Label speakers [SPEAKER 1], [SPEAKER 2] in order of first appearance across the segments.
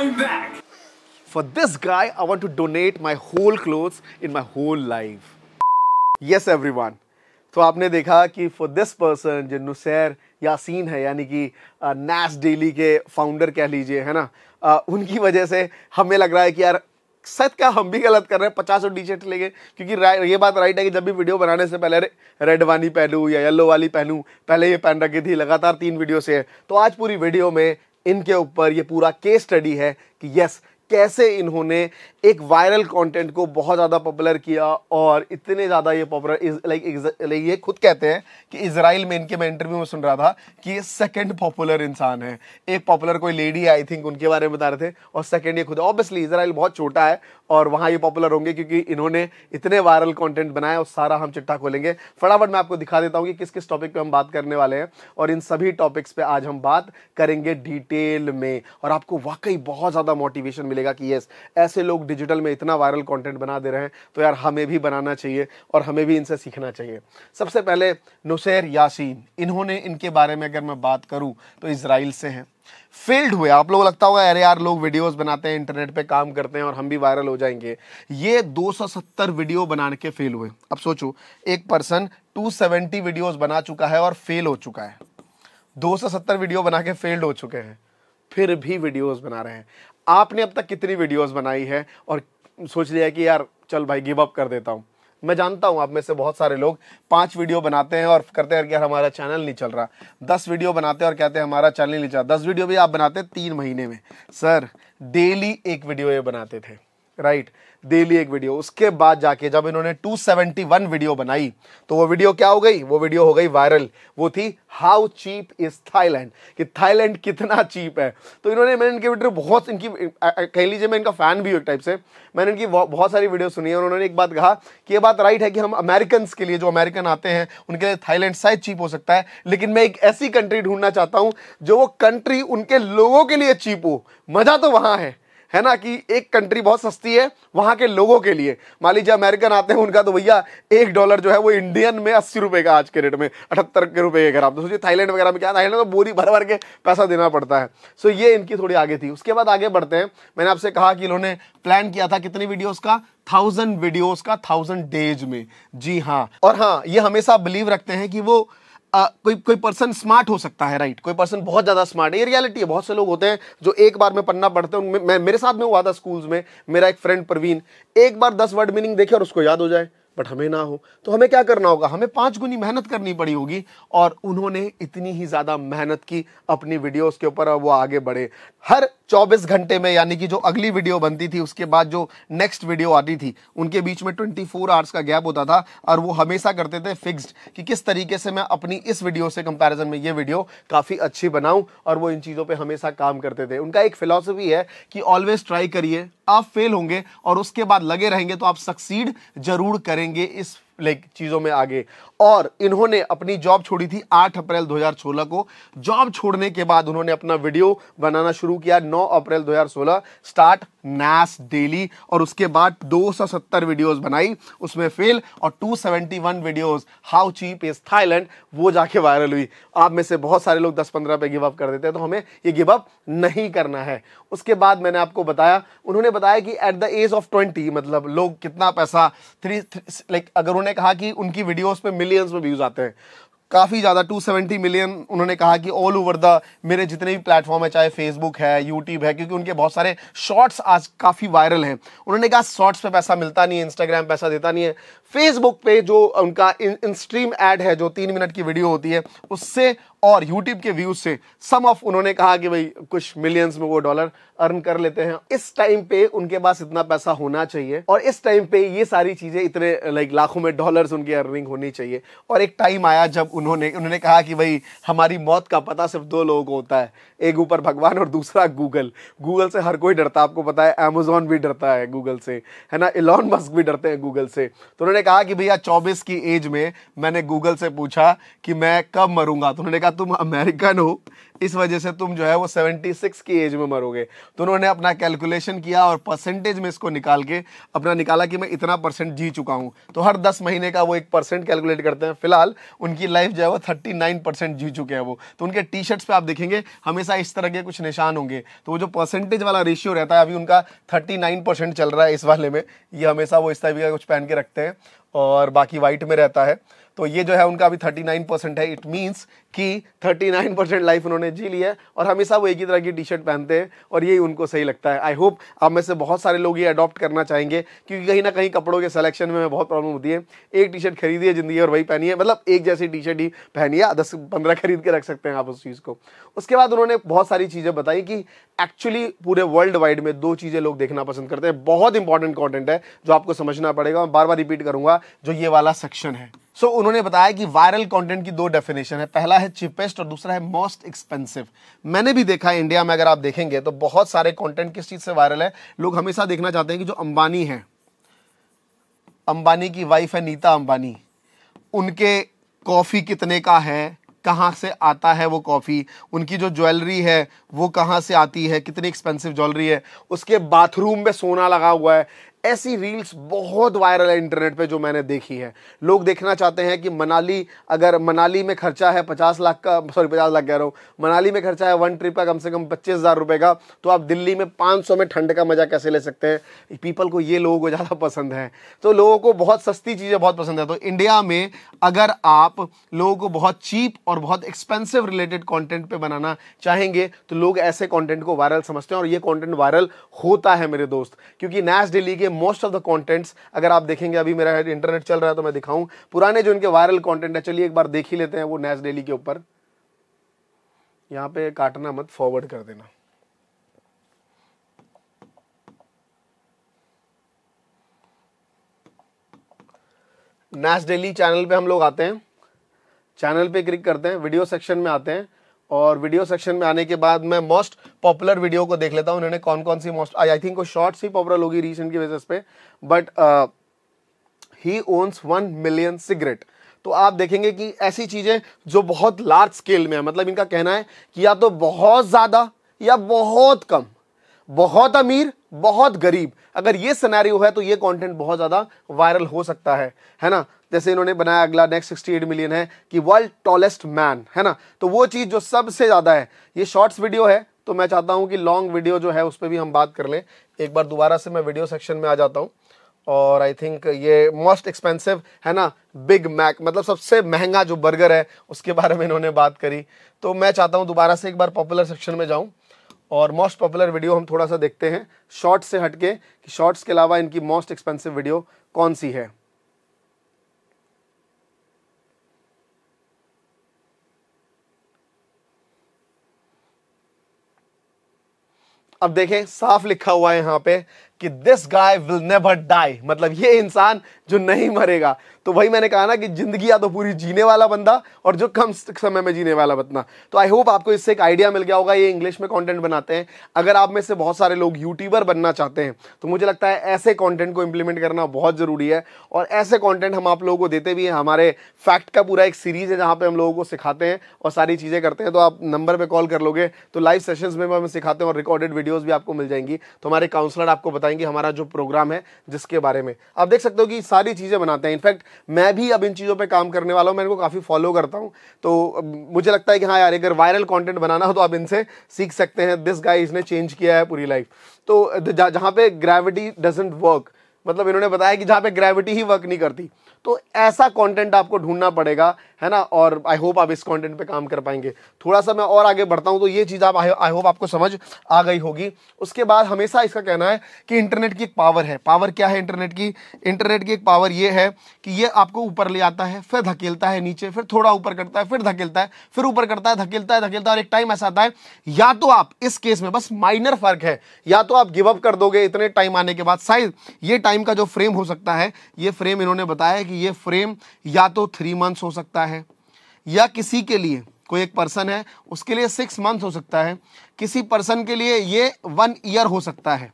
[SPEAKER 1] I'm back. For this guy, I want to donate my whole clothes in my whole life. Yes, everyone. तो आपने देखा कि for this person जो नुसैर यासीन है यानी कि नैस uh, डेली के फाउंडर कह लीजिए है ना आ, uh, उनकी वजह से हमें लग रहा है कि यार सच का हम भी गलत कर रहे हैं पचास और टी शर्ट ले गए क्योंकि ये बात राइट है कि जब भी वीडियो बनाने से पहले रेड वाली पहनूँ या येलो वाली पहनूँ पहले ये पहन रखी थी लगातार तीन वीडियो से तो आज पूरी वीडियो में इनके ऊपर ये पूरा केस स्टडी है कि यस कैसे इन्होंने एक वायरल कंटेंट को बहुत ज़्यादा पॉपुलर किया और इतने ज़्यादा ये पॉपुलर लाइक ये खुद कहते हैं कि इसराइल में इनके मैं इंटरव्यू में सुन रहा था कि ये सेकंड पॉपुलर इंसान है एक पॉपुलर कोई लेडी आई थिंक उनके बारे में बता रहे थे और सेकेंड ये खुद ऑब्वियसली इसराइल बहुत छोटा है और वहाँ ये पॉपुलर होंगे क्योंकि इन्होंने इतने वायरल कॉन्टेंट बनाया और सारा हम चिट्ठा खोलेंगे फटाफट मैं आपको दिखा देता हूँ कि किस किस टॉपिक पर हम बात करने वाले हैं और इन सभी टॉपिक्स पर आज हम बात करेंगे डिटेल में और आपको वाकई बहुत ज़्यादा मोटिवेशन मिलेगा मिलेगा कि यस ऐसे लोग डिजिटल में इतना वायरल कंटेंट बना दे रहे हैं तो यार हमें भी बनाना चाहिए और हमें भी इनसे सीखना चाहिए सबसे पहले नुसैर यासीन इन्होंने इनके बारे में अगर मैं बात करूँ तो इसराइल से हैं फेल्ड हुए आप लोग लगता होगा अरे यार लोग वीडियोस बनाते हैं इंटरनेट पे काम करते हैं और हम भी वायरल हो जाएंगे ये 270 वीडियो बनाने के फेल हुए अब सोचो एक पर्सन 270 वीडियोस बना चुका है और फेल हो चुका है 270 वीडियो बना के फेल्ड हो चुके हैं फिर भी वीडियोस बना रहे हैं आपने अब तक कितनी वीडियोस बनाई है और सोच लिया कि यार चल भाई गिव अप कर देता हूँ मैं जानता हूँ आप में से बहुत सारे लोग पाँच वीडियो बनाते हैं और करते हैं कि यार हमारा चैनल नहीं चल रहा दस वीडियो बनाते हैं और कहते हैं हमारा चैनल नहीं चल रहा दस वीडियो भी आप बनाते हैं तीन महीने में सर डेली एक वीडियो ये बनाते थे राइट डेली एक वीडियो उसके बाद जाके जब इन्होंने 271 वीडियो बनाई तो वो वीडियो क्या हो गई वो वीडियो हो गई वायरल वो थी हाउ चीप इज थाईलैंड कि थाईलैंड कितना चीप है तो इन्होंने मैंने इनकी वीडियो बहुत इनकी कह लीजिए मैं इनका फैन भी हूँ एक टाइप से मैंने इनकी बहुत सारी वीडियो सुनी है उन्होंने एक बात कहा कि ये बात राइट है कि हम अमेरिकन के लिए जो अमेरिकन आते हैं उनके लिए थाईलैंड शायद चीप हो सकता है लेकिन मैं एक ऐसी कंट्री ढूंढना चाहता हूँ जो वो कंट्री उनके लोगों के लिए चीप हो मज़ा तो वहाँ है है ना कि एक कंट्री बहुत सस्ती है वहां के लोगों के लिए मान लीजिए अमेरिकन आते हैं उनका तो भैया एक डॉलर जो है वो इंडियन में अस्सी रुपए का आज के रेट में अठहत्तर के रुपये के खराब तो सोचिए थाईलैंड वगैरह में क्या थाईलैंड में तो बोरी भर भर के पैसा देना पड़ता है सो ये इनकी थोड़ी आगे थी उसके बाद आगे बढ़ते हैं मैंने आपसे कहा कि इन्होंने प्लान किया था कितनी वीडियोज़ का थाउजेंड वीडियोज़ का थाउजेंड डेज में जी हाँ और हाँ ये हमेशा बिलीव रखते हैं कि वो कोई कोई पर्सन स्मार्ट हो सकता है राइट कोई पर्सन बहुत ज़्यादा स्मार्ट है ये रियलिटी है बहुत से लोग होते हैं जो एक बार में पन्ना पढ़ते हैं मैं मेरे साथ में हुआ था स्कूल्स में मेरा एक फ्रेंड प्रवीण एक बार दस वर्ड मीनिंग देखे और उसको याद हो जाए बट हमें ना हो तो हमें क्या करना होगा हमें पांच गुनी मेहनत करनी पड़ी होगी और उन्होंने इतनी ही ज़्यादा मेहनत की अपनी वीडियोस के ऊपर वो आगे बढ़े हर 24 घंटे में यानी कि जो अगली वीडियो बनती थी उसके बाद जो नेक्स्ट वीडियो आती थी उनके बीच में 24 आवर्स का गैप होता था और वो हमेशा करते थे फिक्स्ड कि किस तरीके से मैं अपनी इस वीडियो से कंपैरिजन में ये वीडियो काफ़ी अच्छी बनाऊं और वो इन चीज़ों पे हमेशा काम करते थे उनका एक फिलोसफी है कि ऑलवेज ट्राई करिए आप फेल होंगे और उसके बाद लगे रहेंगे तो आप सक्सीड जरूर करेंगे करेंगे इस लाइक चीज़ों में आगे और इन्होंने अपनी जॉब छोड़ी थी 8 अप्रैल 2016 को जॉब छोड़ने के बाद उन्होंने अपना वीडियो बनाना शुरू किया 9 अप्रैल 2016 स्टार्ट नैस डेली और उसके बाद 270 वीडियोस बनाई उसमें फेल और 271 videos how cheap is Thailand वो जाके वायरल हुई आप में से बहुत सारे लोग 10-15 पे गिव अप कर देते हैं तो हमें ये गिव अप नहीं करना है उसके बाद मैंने आपको बताया उन्होंने बताया कि at the age of twenty मतलब लोग कितना पैसा थ्री लाइक अगर उन्हें उन्होंने कहा कि उनकी वीडियोस पे मिलियंस में व्यूज आते हैं काफ़ी ज़्यादा 270 मिलियन उन्होंने कहा कि ऑल ओवर द मेरे जितने भी प्लेटफॉर्म है चाहे फेसबुक है यूट्यूब है क्योंकि उनके बहुत सारे शॉर्ट्स आज काफ़ी वायरल हैं उन्होंने कहा शॉर्ट्स पे पैसा मिलता नहीं है इंस्टाग्राम पैसा देता नहीं है फेसबुक पे जो उनका इन स्ट्रीम एड है जो तीन मिनट की वीडियो होती है उससे और यूट्यूब के व्यूज से सम ऑफ उन्होंने कहा कि भाई कुछ मिलियंस में वो डॉलर अर्न कर लेते हैं इस टाइम पे उनके पास इतना पैसा होना चाहिए और इस टाइम पे ये सारी चीजें इतने लाइक लाखों में डॉलर्स उनकी अर्निंग होनी चाहिए और एक टाइम आया जब उन्होंने उन्होंने कहा कि भाई हमारी मौत का पता सिर्फ दो लोगों को होता है एक ऊपर भगवान और दूसरा गूगल गूगल से हर कोई डरता है आपको पता है अमेजोन भी डरता है गूगल से है ना इलॉन मस्क भी डरते हैं गूगल से तो उन्होंने मैंने कहा कि भैया 24 की एज में मैंने गूगल से पूछा कि मैं कब मरूंगा तो उन्होंने कहा तुम अमेरिकन हो इस वजह से तुम जो है वो 76 की एज में मरोगे तो उन्होंने अपना कैलकुलेशन किया और परसेंटेज में इसको निकाल के अपना निकाला कि मैं इतना परसेंट जी चुका हूँ तो हर दस महीने का वो एक परसेंट कैलकुलेट करते हैं फिलहाल उनकी लाइफ जो है वो थर्टी नाइन परसेंट जी चुके हैं वो तो उनके टी शर्ट्स पर आप देखेंगे हमेशा इस तरह के कुछ निशान होंगे तो वो जो परसेंटेज वाला रेशियो रहता है अभी उनका थर्टी नाइन परसेंट चल रहा है इस वाले में ये हमेशा वो इस टाइप का कुछ पहन के रखते हैं और बाकी वाइट में रहता है तो ये जो है उनका अभी 39 परसेंट है इट मीन्स कि 39 परसेंट लाइफ उन्होंने जी लिया और हमेशा वो एक ही तरह की टी शर्ट पहनते हैं और यही उनको सही लगता है आई होप आप में से बहुत सारे लोग ये अडॉप्ट करना चाहेंगे क्योंकि कहीं ना कहीं कपड़ों के सिलेक्शन में बहुत प्रॉब्लम होती है एक टी शर्ट खरीदिए ज़िंदगी और वही है मतलब एक जैसी टी शर्ट ही पहनिए दस पंद्रह खरीद के रख सकते हैं आप उस चीज़ को उसके बाद उन्होंने बहुत सारी चीज़ें बताई कि एक्चुअली पूरे वर्ल्ड वाइड में दो चीज़ें लोग देखना पसंद करते हैं बहुत इंपॉर्टेंट कॉन्टेंट है जो आपको समझना पड़ेगा मैं बार बार रिपीट करूँगा जो ये वाला सेक्शन है सो so, उन्होंने बताया कि वायरल कंटेंट की दो डेफिनेशन है पहला पहला है चीपेस्ट और दूसरा है मोस्ट एक्सपेंसिव मैंने भी देखा है इंडिया में अगर आप देखेंगे तो बहुत सारे कंटेंट किस चीज़ से वायरल है लोग हमेशा देखना चाहते हैं कि जो अंबानी है अंबानी की वाइफ है नीता अंबानी उनके कॉफ़ी कितने का है कहाँ से आता है वो कॉफ़ी उनकी जो ज्वेलरी है वो कहाँ से आती है कितनी एक्सपेंसिव ज्वेलरी है उसके बाथरूम में सोना लगा हुआ है ऐसी रील्स बहुत वायरल है इंटरनेट पे जो मैंने देखी है लोग देखना चाहते हैं कि मनाली अगर मनाली में खर्चा है पचास लाख का सॉरी पचास लाख कह रहा हूँ मनाली में खर्चा है वन ट्रिप का कम से कम पच्चीस हज़ार रुपये का तो आप दिल्ली में पाँच सौ में ठंड का मज़ा कैसे ले सकते हैं पीपल को ये लोगों को ज़्यादा पसंद है तो लोगों को बहुत सस्ती चीज़ें बहुत पसंद है तो इंडिया में अगर आप लोगों को बहुत चीप और बहुत एक्सपेंसिव रिलेटेड कॉन्टेंट पर बनाना चाहेंगे तो लोग ऐसे कॉन्टेंट को वायरल समझते हैं और ये कॉन्टेंट वायरल होता है मेरे दोस्त क्योंकि नैस डेली के मोस्ट ऑफ द कॉन्टेंट्स अगर आप देखेंगे अभी मेरा इंटरनेट चल रहा है तो मैं दिखाऊं पुराने जो इनके वायरल कॉन्टेंट है चलिए एक बार देख ही लेते हैं वो नेस डेली के ऊपर यहाँ पे काटना मत फॉरवर्ड कर देना नेस डेली चैनल पे हम लोग आते हैं चैनल पे क्लिक करते हैं वीडियो सेक्शन में आते हैं और वीडियो सेक्शन में आने के बाद मैं मोस्ट पॉपुलर वीडियो को देख लेता हूँ उन्होंने कौन कौन सी मोस्ट आई आई थिंक वो शॉर्ट्स ही पॉपुलर होगी रिसेंट की बेसिस पे but he owns one million cigarette तो आप देखेंगे कि ऐसी चीज़ें जो बहुत लार्ज स्केल में है मतलब इनका कहना है कि या तो बहुत ज़्यादा या बहुत कम बहुत अमीर बहुत गरीब अगर ये सिनेरियो है तो ये कंटेंट बहुत ज़्यादा वायरल हो सकता है है ना जैसे इन्होंने बनाया अगला नेक्स्ट सिक्सटी एट मिलियन है कि वर्ल्ड टॉलेस्ट मैन है ना तो वो चीज़ जो सबसे ज़्यादा है ये शॉर्ट्स वीडियो है तो मैं चाहता हूं कि लॉन्ग वीडियो जो है उस पर भी हम बात कर लें एक बार दोबारा से मैं वीडियो सेक्शन में आ जाता हूँ और आई थिंक ये मोस्ट एक्सपेंसिव है ना बिग मैक मतलब सबसे महंगा जो बर्गर है उसके बारे में इन्होंने बात करी तो मैं चाहता हूँ दोबारा से एक बार पॉपुलर सेक्शन में जाऊँ और मोस्ट पॉपुलर वीडियो हम थोड़ा सा देखते हैं शॉर्ट्स से हटके कि शॉर्ट्स के अलावा इनकी मोस्ट एक्सपेंसिव वीडियो कौन सी है अब देखें साफ लिखा हुआ है यहां पे कि this guy will never die मतलब ये इंसान जो नहीं मरेगा तो वही मैंने कहा ना कि ज़िंदगी या तो पूरी जीने वाला बंदा और जो कम समय में जीने वाला बंदा तो आई होप आपको इससे एक आइडिया मिल गया होगा ये इंग्लिश में कंटेंट बनाते हैं अगर आप में से बहुत सारे लोग यूट्यूबर बनना चाहते हैं तो मुझे लगता है ऐसे कॉन्टेंट को इम्प्लीमेंट करना बहुत ज़रूरी है और ऐसे कॉन्टेंट हम आप लोगों को देते भी हैं हमारे फैक्ट का पूरा एक सीरीज़ है जहाँ पर हम लोगों को सिखाते हैं और सारी चीज़ें करते हैं तो आप नंबर पर कॉल कर लोगे तो लाइव सेशन में हम सिखाते हैं और रिकॉर्डेड वीडियोज़ भी आपको मिल जाएंगी तो हमारे काउंसलर आपको बता बताएंगे हमारा जो प्रोग्राम है जिसके बारे में आप देख सकते हो कि सारी चीज़ें बनाते हैं इनफैक्ट मैं भी अब इन चीज़ों पर काम करने वाला हूँ मैं इनको काफ़ी फॉलो करता हूँ तो मुझे लगता है कि हाँ यार अगर वायरल कॉन्टेंट बनाना हो तो आप इनसे सीख सकते हैं दिस गाय इसने चेंज किया है पूरी लाइफ तो जहाँ पे ग्रेविटी डजेंट वर्क मतलब इन्होंने बताया कि जहाँ पे ग्रेविटी ही वर्क नहीं करती तो ऐसा कंटेंट आपको ढूंढना पड़ेगा है ना और आई होप आप इस कंटेंट पे काम कर पाएंगे थोड़ा सा मैं और आगे बढ़ता हूं तो ये चीज़ आप आई होप आपको समझ आ गई होगी उसके बाद हमेशा इसका कहना है कि इंटरनेट की एक पावर है पावर क्या है इंटरनेट की इंटरनेट की एक पावर ये है कि ये आपको ऊपर ले आता है फिर धकेलता है नीचे फिर थोड़ा ऊपर करता है फिर धकेलता है फिर ऊपर करता है धकेलता है धकेलता है और एक टाइम ऐसा आता है या तो आप इस केस में बस माइनर फर्क है या तो आप गिव अप कर दोगे इतने टाइम आने के बाद शायद ये टाइम का जो फ्रेम हो सकता है ये फ्रेम इन्होंने बताया कि ये फ्रेम या तो थ्री मंथ्स हो सकता है या किसी के लिए कोई एक पर्सन है उसके लिए सिक्स मंथ हो सकता है किसी पर्सन के लिए ये वन ईयर हो सकता है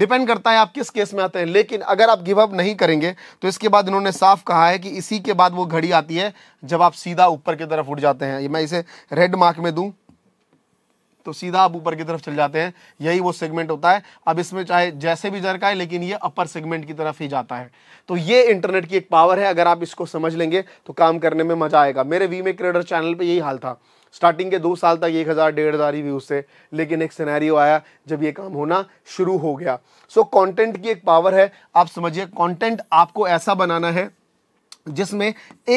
[SPEAKER 1] डिपेंड करता है आप किस केस में आते हैं लेकिन अगर आप गिव अप नहीं करेंगे तो इसके बाद इन्होंने साफ कहा है कि इसी के बाद वो घड़ी आती है जब आप सीधा ऊपर की तरफ उठ जाते हैं मैं इसे रेड मार्क में दूं तो सीधा आप ऊपर की तरफ चल जाते हैं यही वो सेगमेंट होता है अब इसमें चाहे जैसे भी जरका है लेकिन ये अपर सेगमेंट की तरफ ही जाता है तो ये इंटरनेट की एक पावर है अगर आप इसको समझ लेंगे तो काम करने में मजा आएगा मेरे वी मेक चैनल पर यही हाल था स्टार्टिंग के दो साल तक एक हज़ार डेढ़ हज़ार ही व्यूज़ थे लेकिन एक सिनेरियो आया जब ये काम होना शुरू हो गया सो so, कंटेंट की एक पावर है आप समझिए कंटेंट आपको ऐसा बनाना है जिसमें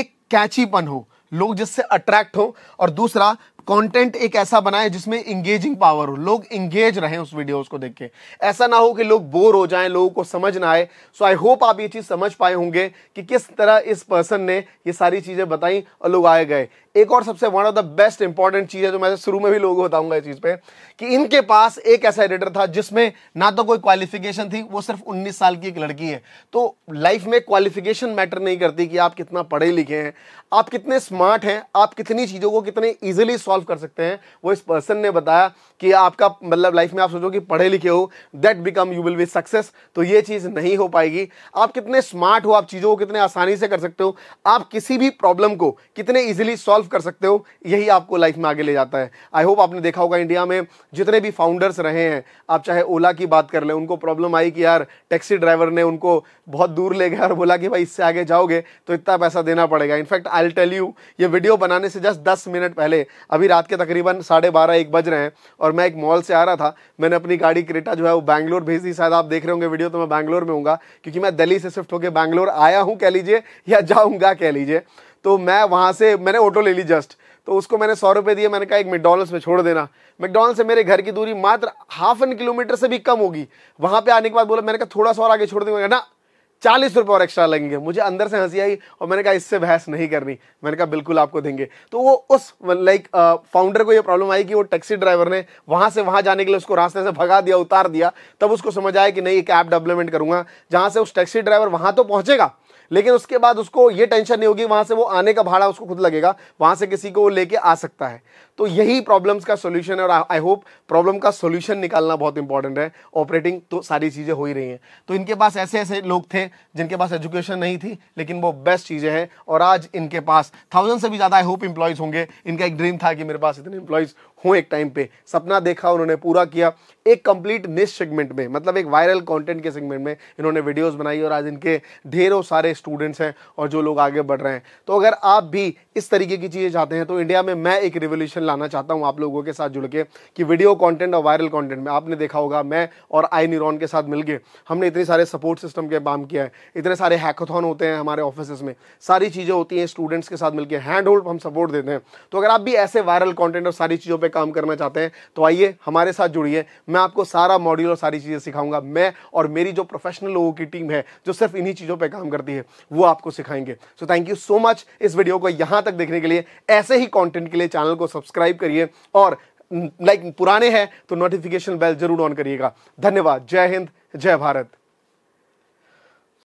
[SPEAKER 1] एक कैचीपन हो लोग जिससे अट्रैक्ट हो और दूसरा कंटेंट एक ऐसा बनाए जिसमें इंगेजिंग पावर हो लोग इंगेज रहे उस वीडियोस को देख के ऐसा ना हो कि लोग बोर हो जाएं लोगों को समझ ना आए सो आई होप आप ये चीज़ समझ पाए होंगे कि किस तरह इस पर्सन ने ये सारी चीज़ें बताई और लोग आए गए एक और सबसे one of the best important चीज़ है जो मैं शुरू में भी लोगों को बताऊंगा इस चीज़ पे कि इनके पास एक ऐसा एडिटर था जिसमें ना तो कोई क्वालिफिकेशन थी वो सिर्फ 19 साल की एक लड़की है तो लाइफ में क्वालिफिकेशन मैटर नहीं करती कि आप कितना पढ़े लिखे हैं आप कितने स्मार्ट हैं आप कितनी चीज़ों को कितने ईजिली सॉल्व कर सकते हैं वो इस पर्सन ने बताया कि आपका मतलब लाइफ में आप सोचो कि पढ़े लिखे हो that become you will be success तो ये चीज़ नहीं हो पाएगी आप कितने स्मार्ट हो आप चीज़ों को कितने आसानी से कर सकते हो आप किसी भी प्रॉब्लम को कितने ईजिली सॉल्व सॉल्व कर सकते हो यही आपको लाइफ में आगे ले जाता है आई होप आपने देखा होगा इंडिया में जितने भी फाउंडर्स रहे हैं आप चाहे ओला की बात कर लें उनको प्रॉब्लम आई कि यार टैक्सी ड्राइवर ने उनको बहुत दूर ले गया और बोला कि भाई इससे आगे जाओगे तो इतना पैसा देना पड़ेगा इनफैक्ट आई टेल यू ये वीडियो बनाने से जस्ट दस मिनट पहले अभी रात के तकरीबन साढ़े बारह एक बज रहे हैं और मैं एक मॉल से आ रहा था मैंने अपनी गाड़ी क्रेटा जो है वो बैंगलोर भेज दी शायद आप देख रहे होंगे वीडियो तो मैं बैंगलोर में हूँ क्योंकि मैं दिल्ली से शिफ्ट होकर बैंगलोर आया हूँ कह लीजिए या जाऊँगा कह लीजिए तो मैं वहाँ से मैंने ऑटो ले ली जस्ट तो उसको मैंने सौ रुपये दिए मैंने कहा एक मैकडोनल्ड्स में छोड़ देना मैकडोनल्ड से मेरे घर की दूरी मात्र हाफ एन किलोमीटर से भी कम होगी वहाँ पे आने के बाद बोला मैंने कहा थोड़ा सा और आगे छोड़ देंगे ना चालीस रुपये और एक्स्ट्रा लगेंगे मुझे अंदर से हंसी आई और मैंने कहा इससे बहस नहीं करनी मैंने कहा बिल्कुल आपको देंगे तो वो उस लाइक फाउंडर को ये प्रॉब्लम आई कि वो टैक्सी ड्राइवर ने वहाँ से वहाँ जाने के लिए उसको रास्ते से भगा दिया उतार दिया तब उसको समझ आया कि नहीं एक ऐप डेवलपमेंट करूँगा जहाँ से उस टैक्सी ड्राइवर वहाँ तो पहुँचेगा लेकिन उसके बाद उसको ये टेंशन नहीं होगी वहाँ से वो आने का भाड़ा उसको खुद लगेगा वहां से किसी को वो लेके आ सकता है तो यही प्रॉब्लम्स का सोल्यूशन है और आई होप प्रॉब्लम का सोल्यूशन निकालना बहुत इंपॉर्टेंट है ऑपरेटिंग तो सारी चीज़ें हो ही रही हैं तो इनके पास ऐसे ऐसे लोग थे जिनके पास एजुकेशन नहीं थी लेकिन वो बेस्ट चीज़ें हैं और आज इनके पास थाउजेंड से भी ज़्यादा आई होप इंप्लॉयज होंगे इनका एक ड्रीम था कि मेरे पास इतने इंप्लॉयज़ हों एक टाइम पे सपना देखा उन्होंने पूरा किया एक कंप्लीट निश सेगमेंट में मतलब एक वायरल कंटेंट के सेगमेंट में इन्होंने वीडियोस बनाई और आज इनके ढेरों सारे स्टूडेंट्स हैं और जो लोग आगे बढ़ रहे हैं तो अगर आप भी इस तरीके की चीज़ें चाहते हैं तो इंडिया में मैं एक रिवोल्यूशन लाना चाहता हूँ आप लोगों के साथ जुड़ के कि वीडियो कॉन्टेंट और वायरल कॉन्टेंट में आपने देखा होगा मैं और आई न्यूरोन के साथ मिल हमने इतने सारे सपोर्ट सिस्टम के काम किया है इतने सारे हैकाथॉन होते हैं हमारे ऑफिस में सारी चीज़ें होती हैं स्टूडेंट्स के साथ मिलकर हैंड होल्ड हम सपोर्ट देते हैं तो अगर आप भी ऐसे वायरल कॉन्टेंट और सारी चीज़ों पर पे काम करना चाहते हैं तो आइए हमारे साथ जुड़िए मैं आपको सारा मॉड्यूल और सारी चीज़ें सिखाऊंगा मैं और मेरी जो प्रोफेशनल लोगों की टीम है जो सिर्फ इन्हीं चीज़ों पर काम करती है वो आपको सिखाएंगे so thank you so much इस वीडियो को यहाँ तक देखने के लिए ऐसे ही कॉन्टेंट के लिए चैनल को सब्सक्राइब करिए और लाइक पुराने हैं तो नोटिफिकेशन बेल जरूर ऑन करिएगा धन्यवाद जय हिंद जय भारत